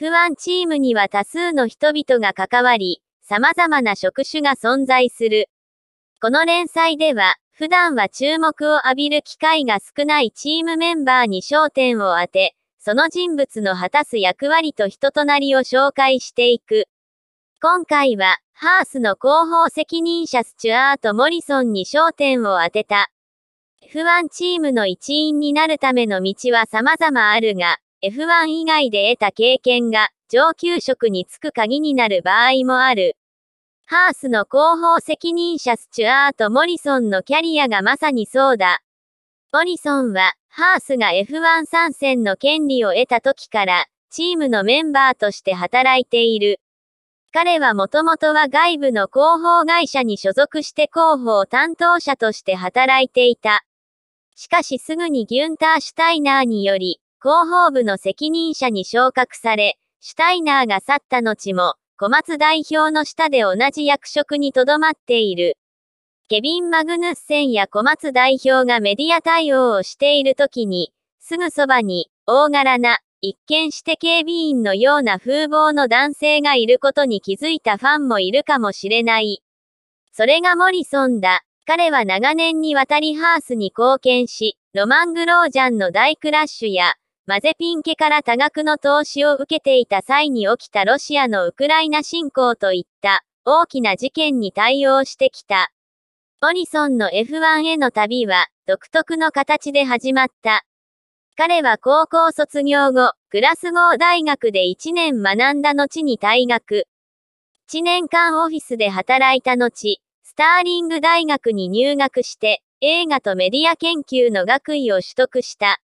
F1 チームには多数の人々が関わり、様々な職種が存在する。この連載では、普段は注目を浴びる機会が少ないチームメンバーに焦点を当て、その人物の果たす役割と人となりを紹介していく。今回は、ハースの広報責任者スチュアート・モリソンに焦点を当てた。F1 チームの一員になるための道は様々あるが、F1 以外で得た経験が上級職に就く鍵になる場合もある。ハースの広報責任者スチュアート・モリソンのキャリアがまさにそうだ。モリソンは、ハースが F1 参戦の権利を得た時から、チームのメンバーとして働いている。彼はもともとは外部の広報会社に所属して広報担当者として働いていた。しかしすぐにギュンター・シュタイナーにより、広報部の責任者に昇格され、シュタイナーが去った後も、小松代表の下で同じ役職にとどまっている。ケビン・マグヌッセンや小松代表がメディア対応をしている時に、すぐそばに、大柄な、一見して警備員のような風貌の男性がいることに気づいたファンもいるかもしれない。それがモリソンだ。彼は長年にわたりハースに貢献し、ロマン・グロージャンの大クラッシュや、マゼピン家から多額の投資を受けていた際に起きたロシアのウクライナ侵攻といった大きな事件に対応してきた。オリソンの F1 への旅は独特の形で始まった。彼は高校卒業後、グラスゴー大学で1年学んだ後に退学。1年間オフィスで働いた後、スターリング大学に入学して、映画とメディア研究の学位を取得した。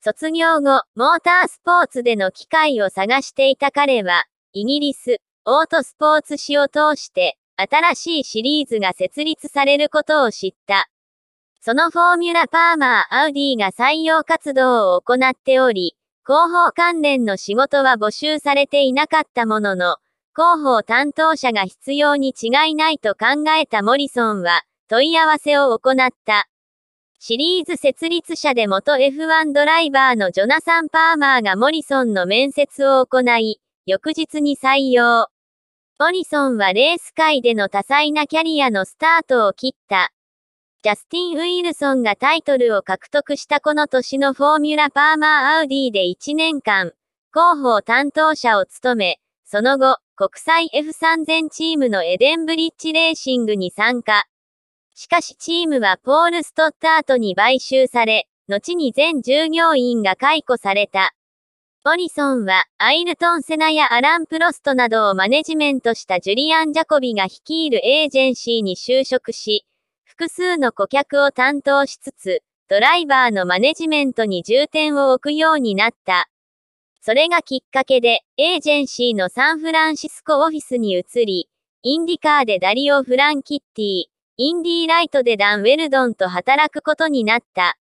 卒業後、モータースポーツでの機会を探していた彼は、イギリス、オートスポーツ誌を通して、新しいシリーズが設立されることを知った。そのフォーミュラパーマーアウディが採用活動を行っており、広報関連の仕事は募集されていなかったものの、広報担当者が必要に違いないと考えたモリソンは、問い合わせを行った。シリーズ設立者で元 F1 ドライバーのジョナサン・パーマーがモリソンの面接を行い、翌日に採用。モリソンはレース界での多彩なキャリアのスタートを切った。ジャスティン・ウィルソンがタイトルを獲得したこの年のフォーミュラ・パーマー・アウディで1年間、広報担当者を務め、その後、国際 F3000 チームのエデンブリッジレーシングに参加。しかしチームはポール・ストッタートに買収され、後に全従業員が解雇された。オリソンは、アイルトン・セナやアラン・プロストなどをマネジメントしたジュリアン・ジャコビが率いるエージェンシーに就職し、複数の顧客を担当しつつ、ドライバーのマネジメントに重点を置くようになった。それがきっかけで、エージェンシーのサンフランシスコオフィスに移り、インディカーでダリオ・フランキッティ、インディーライトでダン・ウェルドンと働くことになった。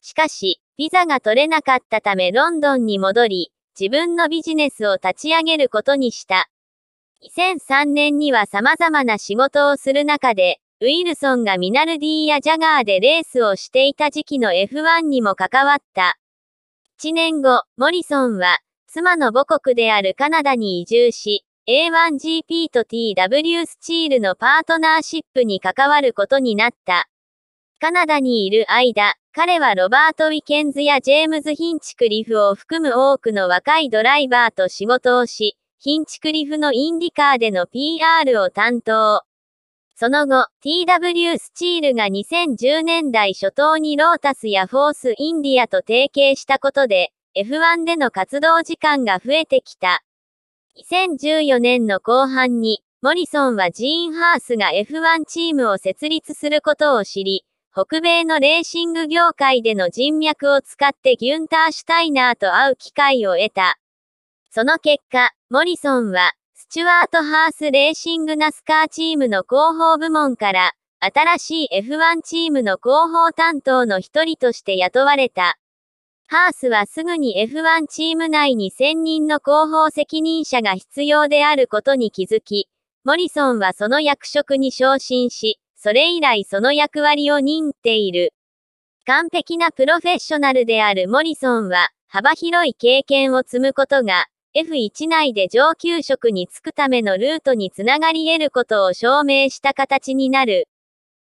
しかし、ビザが取れなかったためロンドンに戻り、自分のビジネスを立ち上げることにした。2003年には様々な仕事をする中で、ウィルソンがミナルディやジャガーでレースをしていた時期の F1 にも関わった。1年後、モリソンは、妻の母国であるカナダに移住し、A1GP と TW スチールのパートナーシップに関わることになった。カナダにいる間、彼はロバート・ウィケンズやジェームズ・ヒンチクリフを含む多くの若いドライバーと仕事をし、ヒンチクリフのインディカーでの PR を担当。その後、TW スチールが2010年代初頭にロータスやフォース・インディアと提携したことで、F1 での活動時間が増えてきた。2014年の後半に、モリソンはジーン・ハースが F1 チームを設立することを知り、北米のレーシング業界での人脈を使ってギュンター・シュタイナーと会う機会を得た。その結果、モリソンは、スチュワート・ハース・レーシング・ナスカーチームの広報部門から、新しい F1 チームの広報担当の一人として雇われた。ハースはすぐに F1 チーム内に専任の広報責任者が必要であることに気づき、モリソンはその役職に昇進し、それ以来その役割を任っている。完璧なプロフェッショナルであるモリソンは、幅広い経験を積むことが、F1 内で上級職に就くためのルートにつながり得ることを証明した形になる。